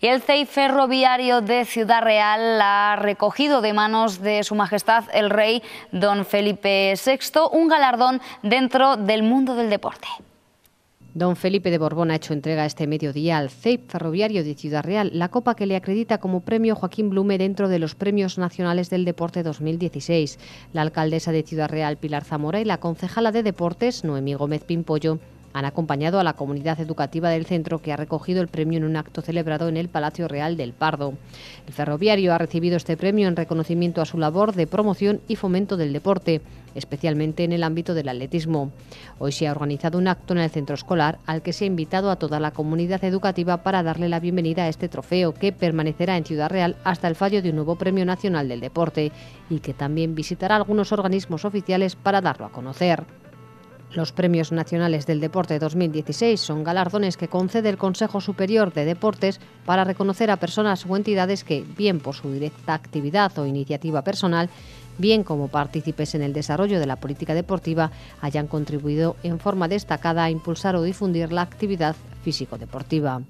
el CEI ferroviario de Ciudad Real ha recogido de manos de Su Majestad el Rey Don Felipe VI un galardón dentro del mundo del deporte. Don Felipe de Borbón ha hecho entrega este mediodía al CEIP Ferroviario de Ciudad Real, la copa que le acredita como premio Joaquín Blume dentro de los Premios Nacionales del Deporte 2016. La alcaldesa de Ciudad Real, Pilar Zamora, y la concejala de Deportes, Noemí Gómez Pimpollo, han acompañado a la comunidad educativa del centro que ha recogido el premio en un acto celebrado en el Palacio Real del Pardo. El ferroviario ha recibido este premio en reconocimiento a su labor de promoción y fomento del deporte, especialmente en el ámbito del atletismo. Hoy se ha organizado un acto en el centro escolar al que se ha invitado a toda la comunidad educativa para darle la bienvenida a este trofeo que permanecerá en Ciudad Real hasta el fallo de un nuevo Premio Nacional del Deporte y que también visitará algunos organismos oficiales para darlo a conocer. Los Premios Nacionales del Deporte 2016 son galardones que concede el Consejo Superior de Deportes para reconocer a personas o entidades que, bien por su directa actividad o iniciativa personal, bien como partícipes en el desarrollo de la política deportiva, hayan contribuido en forma destacada a impulsar o difundir la actividad físico-deportiva.